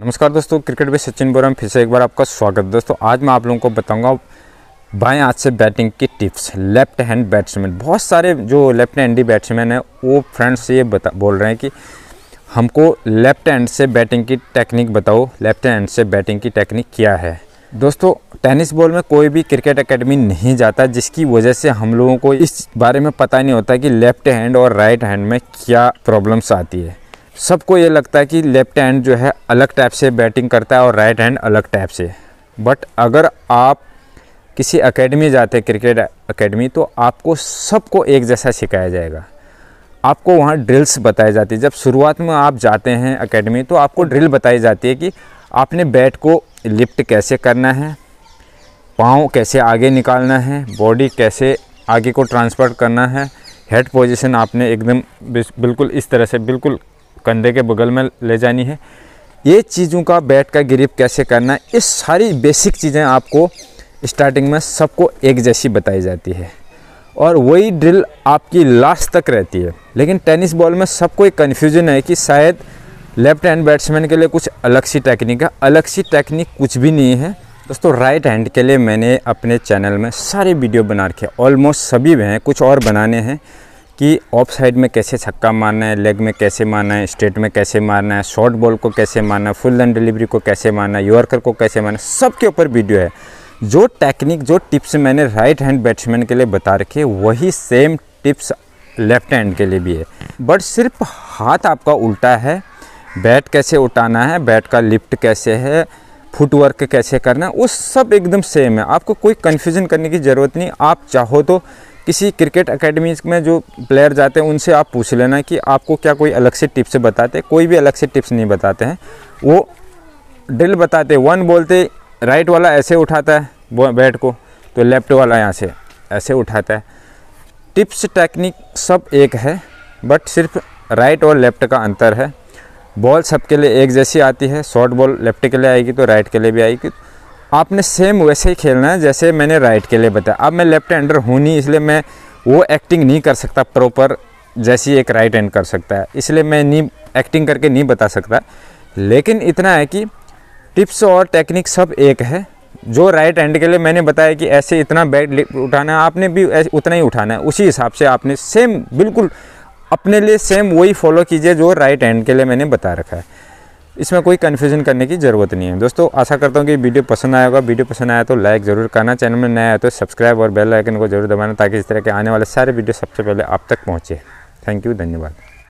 नमस्कार दोस्तों क्रिकेट में सचिन बोरम फिर से एक बार आपका स्वागत दोस्तों आज मैं आप लोगों को बताऊंगा बाएं हाथ से बैटिंग की टिप्स लेफ्ट हैंड बैट्समैन बहुत सारे जो लेफ्ट हैंडी बैट्समैन हैं वो फ्रेंड्स ये बता बोल रहे हैं कि हमको लेफ्ट हैंड से बैटिंग की टेक्निक बताओ लेफ्ट हैंड से बैटिंग की टेक्निक क्या है दोस्तों टेनिस बॉल में कोई भी क्रिकेट एकेडमी नहीं जाता जिसकी वजह से हम लोगों को इस बारे में पता नहीं होता कि लेफ्ट हैंड और राइट हैंड में क्या प्रॉब्लम्स आती है सबको ये लगता है कि लेफ्ट हैंड जो है अलग टाइप से बैटिंग करता है और राइट हैंड अलग टाइप से बट अगर आप किसी एकेडमी जाते हैं क्रिकेट एकेडमी तो आपको सबको एक जैसा सिखाया जाएगा आपको वहाँ ड्रिल्स बताई जाती है जब शुरुआत में आप जाते हैं एकेडमी तो आपको ड्रिल बताई जाती है कि आपने बैट को लिफ्ट कैसे करना है पाँव कैसे आगे निकालना है बॉडी कैसे आगे को ट्रांसफर करना है हेड पोजीशन आपने एकदम बिल्कुल इस तरह से बिल्कुल कंधे के बगल में ले जानी है ये चीज़ों का बैट का ग्रिप कैसे करना है इस सारी बेसिक चीज़ें आपको स्टार्टिंग में सबको एक जैसी बताई जाती है और वही ड्रिल आपकी लास्ट तक रहती है लेकिन टेनिस बॉल में सबको एक कन्फ्यूजन है कि शायद लेफ्ट हैंड बैट्समैन के लिए कुछ अलग सी टेक्निक है अलग सी टेक्निक कुछ भी नहीं है दोस्तों राइट हैंड के लिए मैंने अपने चैनल में सारे वीडियो बना रखे ऑलमोस्ट सभी हैं कुछ और बनाने हैं कि ऑफ साइड में कैसे छक्का मारना है लेग में कैसे मारना है स्ट्रेट में कैसे मारना है शॉर्ट बॉल को कैसे मारना है फुल रन डिलीवरी को कैसे मारना है यॉर्कर को कैसे मारना है सब के ऊपर वीडियो है जो टेक्निक जो टिप्स मैंने राइट हैंड बैट्समैन के लिए बता रखी है वही सेम टिप्स लेफ्ट हैंड के लिए भी है बट सिर्फ हाथ आपका उल्टा है बैट कैसे उठाना है बैट का लिफ्ट कैसे है फुटवर्क कैसे करना है वो सब एकदम सेम है आपको कोई कन्फ्यूज़न करने की ज़रूरत नहीं आप चाहो तो किसी क्रिकेट अकेडमी में जो प्लेयर जाते हैं उनसे आप पूछ लेना कि आपको क्या कोई अलग से टिप्स बताते कोई भी अलग से टिप्स नहीं बताते हैं वो ड्रिल बताते वन बोलते राइट वाला ऐसे उठाता है बैट को तो लेफ्ट वाला यहाँ से ऐसे उठाता है टिप्स टेक्निक सब एक है बट सिर्फ राइट और लेफ्ट का अंतर है बॉल सबके लिए एक जैसी आती है शॉर्ट बॉल लेफ्ट के लिए आएगी तो राइट के लिए भी आएगी आपने सेम वैसे ही खेलना है जैसे मैंने राइट के लिए बताया अब मैं लेफ्ट हैंडर हूँ नहीं इसलिए मैं वो एक्टिंग नहीं कर सकता प्रॉपर जैसी एक राइट हैंड कर सकता है इसलिए मैं नहीं एक्टिंग करके नहीं बता सकता लेकिन इतना है कि टिप्स और टेक्निक सब एक है जो राइट हैंड के लिए मैंने बताया कि ऐसे इतना बैट उठाना है आपने भी उतना ही उठाना है उसी हिसाब से आपने सेम बिल्कुल अपने लिए सेम वही फॉलो कीजिए जो राइट हैंड के लिए मैंने बता रखा है इसमें कोई कन्फ्यूजन करने की ज़रूरत नहीं है दोस्तों आशा करता हूँ कि वीडियो पसंद आया होगा वीडियो पसंद आया तो लाइक ज़रूर करना चैनल में नया है तो सब्सक्राइब और बेल आइकन को जरूर दबाना ताकि इस तरह के आने वाले सारे वीडियो सबसे पहले आप तक पहुँचे थैंक यू धन्यवाद